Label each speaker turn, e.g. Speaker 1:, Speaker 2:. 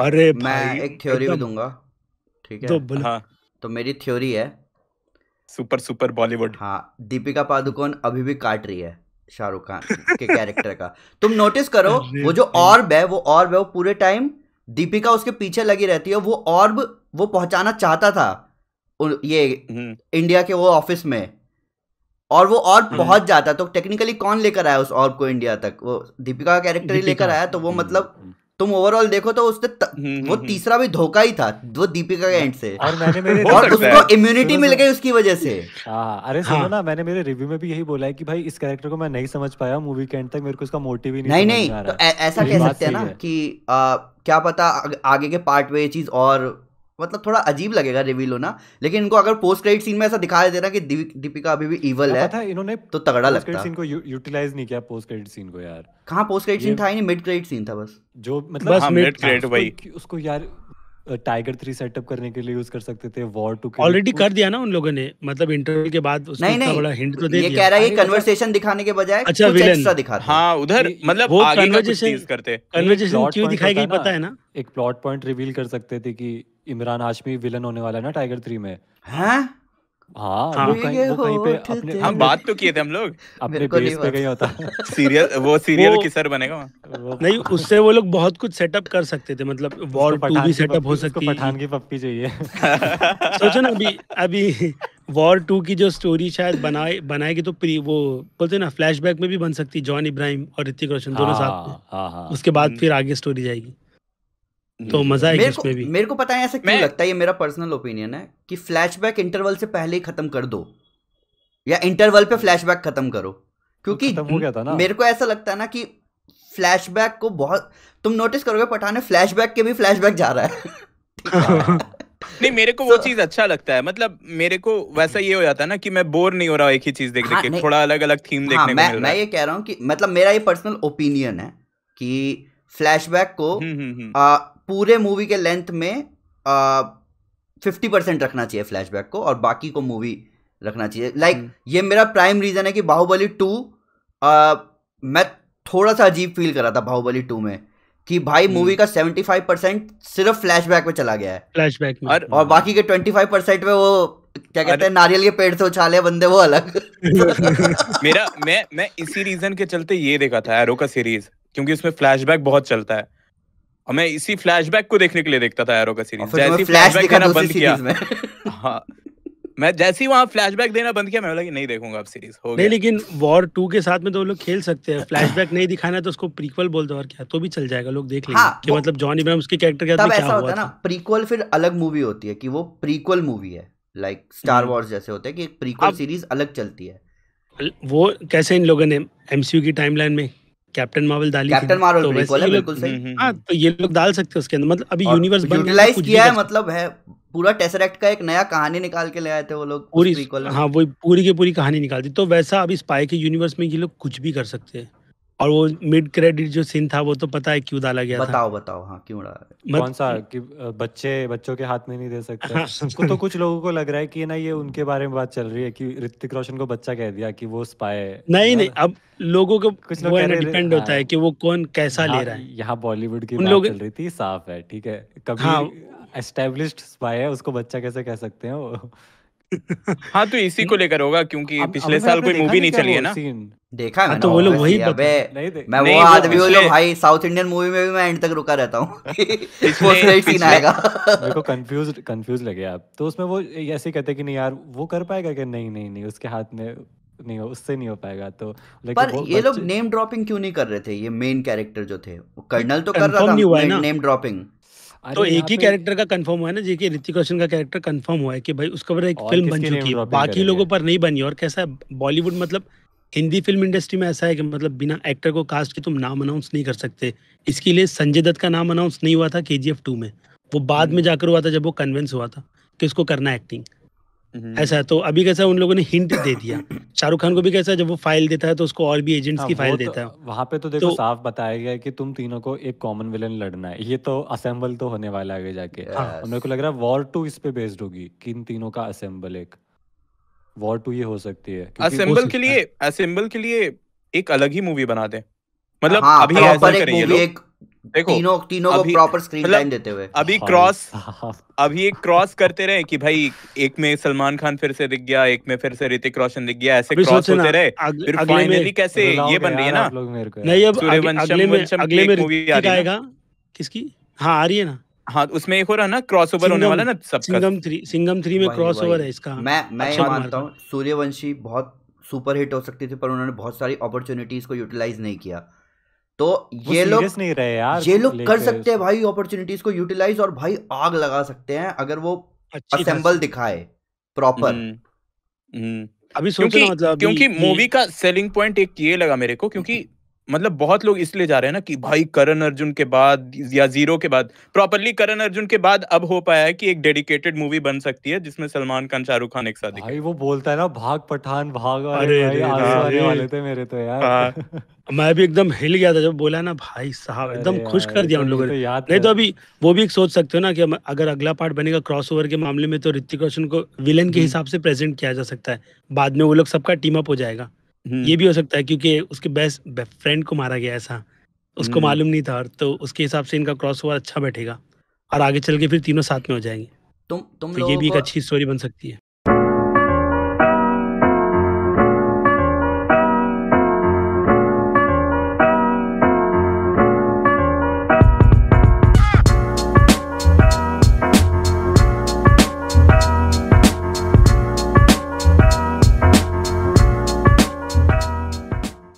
Speaker 1: अरे मैं भाई, एक थ्योरी भी दूंगा ठीक है तो हाँ। तो मेरी थ्योरी है सुपर सुपर बॉलीवुड हाँ दीपिका पादुकोण अभी भी काट रही है शाहरुख खान के कैरेक्टर का तुम नोटिस करो वो जो ऑर्ब है वो ऑर्ब है वो पूरे टाइम दीपिका उसके पीछे लगी रहती है वो ऑर्ब वो पहुंचाना चाहता था ये इंडिया हम्म। के वो ऑफिस में और वो ऑर्ब हम्म। पहुंच जाता तो टेक्निकली कौन लेकर आया उस ऑर्ब को इंडिया तक वो दीपिका का कैरेक्टर ही लेकर आया तो वो हम्म। मतलब तुम ओवरऑल देखो तो उसने त... हम्म, हम्म, वो हम्म। तीसरा भी धोखा ही था वो दीपिका के एंड से और मैंने मेरे और उसको इम्यूनिटी मिल गई उसकी वजह से आ, हाँ,
Speaker 2: अरे सुनो हाँ। ना मैंने मेरे रिव्यू में भी यही बोला है कि भाई इस कैरेक्टर को मैं नहीं समझ पाया मूवी के एंड तक मेरे को इसका मोटिव ही नहीं नहीं, तो ऐसा कह सकते हैं ना
Speaker 1: कि क्या पता आगे के पार्ट में ये चीज और मतलब थोड़ा अजीब लगेगा रिवील होना लेकिन इनको अगर पोस्ट क्रेडिट सीन में ऐसा दिखा देते ना कि दीपिका अभी भी इवल है इन्होंने तो तगड़ा लगता है सीन
Speaker 2: को यूटिलाइज नहीं किया पोस्ट क्रेडिट सीन को यार कहां पोस्ट क्रेडिट सीन था ही
Speaker 1: नहीं मिड क्रेडिट सीन था बस जो मतलब बस मिड क्रेडिट भाई
Speaker 2: उसको यार टाइगर थ्री सेटअप करने के लिए यूज कर सकते थे वॉर टू ऑलरेडी कर दिया ना उन लोगों
Speaker 3: ने मतलब इंटरव्यू के बाद नहीं नहीं बड़ा हिंट तो दे ये कह रहा है
Speaker 1: कन्वर्सेशन मतलब दिखाने के बजाय अच्छा एक्स्ट्रा
Speaker 4: दिखाते हाँ उधर मतलब वो कन्वर्सेशन करते कन्वर्सेशन क्यों दिखाई गई पता है
Speaker 2: ना एक प्लॉट पॉइंट रिवील कर सकते थे कि इमरान हाशमी विलन होने वाला है ना टाइगर थ्री में हाँ
Speaker 4: हाँ, हाँ, वो वो कहीं पे अपने हाँ, बात तो किए थे हम लोग अपने बेस पे कहीं होता सीरियल वो सीरियल बनेगा
Speaker 3: नहीं उससे वो लोग बहुत कुछ सेटअप कर सकते थे मतलब टू भी सेटअप हो सकती है पठान की पप्पी चाहिए सोचो ना अभी अभी वॉर टू की जो स्टोरी शायद बनाए बनाएगी तो प्री वो बोलते ना फ्लैशबैक में भी बन सकती जॉन इब्राहिम और ऋतिक रोशन दोनों साथ में हाँ, हाँ, हाँ। उसके बाद हम्म। फिर आगे स्टोरी जाएगी तो हम्म। मजा मेरे को भी।
Speaker 1: मेरे को पता है ऐसा क्यों लगता है ये मेरा पर्सनल ओपिनियन है कि फ्लैशबैक इंटरवल से पहले ही खत्म कर दो या इंटरवल पे फ्लैशबैक खत्म करो क्योंकि खत्म हो गया था ना मेरे को ऐसा लगता है ना कि फ्लैशबैक को बहुत तुम नोटिस करोगे पठाने फ्लैशबैक के भी फ्लैशबैक जा रहा है
Speaker 4: नहीं मेरे को so, वो चीज अच्छा लगता है मतलब मेरे को वैसा ये हो जाता है ना कि मैं बोर नहीं हो रहा एक ही चीज देख देख हाँ, के थोड़ा अलग अलग थीम देखने को मिल रहा मैं ये
Speaker 1: कह रहा हूँ कि मतलब मेरा ये पर्सनल ओपिनियन है कि फ्लैशबैक को हुँ, हुँ, हुँ. आ, पूरे मूवी के लेंथ में फिफ्टी परसेंट रखना चाहिए फ्लैशबैक को और बाकी को मूवी रखना चाहिए लाइक like, हम्म। ये मेरा प्राइम रीज़न है कि बाहुबली टू मैं थोड़ा सा अजीब फील कर रहा था बाहुबली टू में कि भाई मूवी हम्म। का सेवेंटी फाइव परसेंट सिर्फ फ्लैशबैक में चला गया है फ्लैशबैक में और, और बाकी के ट्वेंटी फाइव परसेंट में वो क्या कहते हैं नारियल के पेड़ से उछाले बंदे वो अलग
Speaker 4: मेरा मैं मैं इसी रीजन के चलते ये देखा था एरो का सीरीज क्योंकि उसमें फ्लैशबैक बहुत चलता है और मैं इसी फ्लैशबैक को देखने के लिए देखता था एरो का सीरीज जैसे ही फ्लैशबैक देना बंद किया हाँ मैं जैसे ही वहां फ्लैशबैक देना बंद किया मैं बोला कि नहीं देखूंगा अब सीरीज हो गया नहीं लेकिन वॉर 2 के साथ में तो लोग खेल सकते
Speaker 3: हैं फ्लैशबैक नहीं दिखाना तो उसको प्रीक्वल बोल दो और क्या तो भी चल जाएगा लोग देख लेंगे हाँ, कि मतलब जॉन इब्राहिम उसके कैरेक्टर के साथ ऐसा होता है ना
Speaker 1: प्रीक्वल फिर अलग मूवी होती है कि वो प्रीक्वल मूवी है लाइक स्टार वॉर्स जैसे होते हैं कि एक प्रीक्वल सीरीज अलग चलती है
Speaker 3: वो कैसे इन लोगों ने एमसीयू की टाइमलाइन में कैप्टन मार्वल डाली कैप्टन मार्वल तो प्रीक्वल है बिल्कुल सही हम्म, हम्म, हां हम्म। तो ये लोग डाल सकते हैं उसके अंदर मतलब अभी यूनिवर्स बन यूटिलाइज किया है
Speaker 1: मतलब है पूरा टेसरेक्ट का एक नया कहानी निकाल के ले आए थे वो लोग पूरी हाँ
Speaker 3: वही पूरी की पूरी कहानी निकाल दी तो वैसा अभी स्पाई के यूनिवर्स में ये लोग कुछ भी कर सकते हैं और वो मिड क्रेडिट जो सीन था वो तो पता है क्यों डाला गया बताओ
Speaker 1: था। बताओ हाँ क्यों डाला मत...
Speaker 3: कौन सा
Speaker 2: कि बच्चे बच्चों के हाथ में नहीं दे सकते हाँ। तो कुछ लोगों को लग रहा है कि ना ये उनके बारे में बात चल रही है कि ऋतिक रोशन को बच्चा कह दिया कि वो स्पाई नहीं नहीं अब लोगों को कुछ लोग डिपेंड होता है हाँ। कि वो कौन कैसा ले रहा है यहाँ बॉलीवुड की बात चल रही थी साफ है ठीक है कभी एस्टेब्लिश्ड हाँ। स्पाई है उसको बच्चा कैसे कह सकते हैं
Speaker 4: हाँ तो इसी को लेकर होगा क्योंकि पिछले साल कोई मूवी नहीं चली है ना
Speaker 2: देखा
Speaker 4: हाँ, ना तो वो लोग वही अबे
Speaker 1: मैं वो आदमी वो भाई साउथ इंडियन मूवी में भी मैं एंड तक रुका रहता हूँ
Speaker 2: सीन आएगा मेरे को कंफ्यूज कंफ्यूज लगे आप तो उसमें वो ऐसे कहते कि नहीं यार वो कर पाएगा कि नहीं नहीं नहीं उसके हाथ में नहीं हो उससे नहीं हो पाएगा तो पर ये लोग नेम
Speaker 1: ड्रॉपिंग क्यों नहीं कर रहे थे ये मेन कैरेक्टर जो थे कर्नल तो कर रहा था नेम ड्रॉपिंग तो एक ही
Speaker 3: कैरेक्टर का कंफर्म हुआ है ना जी ऋतिक रोशन का कैरेक्टर कंफर्म हुआ है कि भाई उसका एक फिल्म बन चुकी है बाकी लोगों पर नहीं बनी और कैसा बॉलीवुड मतलब हिंदी फिल्म इंडस्ट्री में ऐसा है कि मतलब बिना एक्टर को कास्ट के तुम नाम अनाउंस नहीं कर सकते इसके लिए संजय दत्त का नाम अनाउंस नहीं हुआ था के जी में वो बाद हम्म। में जाकर हुआ था जब वो कन्विंस हुआ था कि उसको करना एक्टिंग हम्म। ऐसा तो अभी कैसा उन लोगों ने हिंट दे दिया शाहरुख खान को भी कैसा जब वो फाइल देता है तो उसको और भी एजेंट्स हाँ, की फाइल तो देता है
Speaker 2: वहां पे तो देखो तो, साफ बताया गया है कि तुम तीनों को एक कॉमन विलन लड़ना है ये तो असेंबल तो होने वाला आगे जाके हाँ। मेरे को लग रहा है वॉर टू इस पे बेस्ड होगी कि इन तीनों का असेंबल एक वॉर टू ये हो सकती है असेंबल के
Speaker 4: लिए असेंबल के लिए एक अलग ही मूवी बना दे मतलब हाँ, अभी ऐसा करेंगे लोग देखो तीनों तीनों को प्रॉपर स्क्रीन टाइम देते हुए अभी क्रॉस हाँ हाँ, हाँ। अभी एक क्रॉस करते रहे कि भाई एक में सलमान खान फिर से दिख गया एक में फिर से ऋतिक रोशन दिख गया ऐसे क्रॉस होते रहे फिर फाइनली कैसे ये बन रही है ना नहीं अब अगले में अगले में मूवी आएगा किसकी हाँ आ रही है ना हाँ उसमें एक हो रहा ना क्रॉस ओवर होने वाला ना सब सिंगम थ्री सिंगम थ्री में क्रॉस ओवर है इसका मैं मैं अच्छा ये मानता
Speaker 1: हूँ सूर्यवंशी बहुत सुपर हिट हो सकती थी पर उन्होंने बहुत सारी अपॉर्चुनिटीज को यूटिलाइज नहीं किया तो ये लोग नहीं रहे यार ये लोग कर सकते हैं भाई अपॉर्चुनिटीज को यूटिलाइज और भाई आग लगा सकते हैं अगर वो असेंबल दिखाए प्रॉपर हम्म, हम्म। मतलब अभी क्योंकि मूवी
Speaker 4: का सेलिंग पॉइंट एक ये लगा मेरे को क्योंकि मतलब बहुत लोग इसलिए जा रहे हैं ना कि भाई करण अर्जुन के बाद या जीरो के बाद प्रॉपरली करण अर्जुन के बाद अब हो पाया है कि एक डेडिकेटेड मूवी बन सकती है जिसमें सलमान खान शाहरुख खान एक साथ
Speaker 2: भाई वो बोलता है ना भाग पठान भाग
Speaker 4: अरे वाले,
Speaker 2: थे मेरे तो यार
Speaker 1: हाँ।
Speaker 3: मैं भी एकदम हिल गया था जब बोला ना भाई साहब एकदम खुश कर दिया उन तो लोगों ने तो नहीं तो अभी वो भी एक सोच सकते हो ना कि अगर अगला पार्ट बनेगा क्रॉसओवर के मामले में तो ऋतिक रोशन को विलन के हम्म। हिसाब से प्रेजेंट किया जा सकता है बाद में वो लोग सबका टीम अप हो जाएगा ये भी हो सकता है क्योंकि उसके बेस्ट फ्रेंड को मारा गया ऐसा उसको हम्म। मालूम नहीं था और तो उसके हिसाब से इनका क्रॉस ओवर अच्छा बैठेगा और आगे चल के फिर तीनों साथ में हो जाएंगे तुम तुम तो ये भी एक अच्छी स्टोरी बन सकती है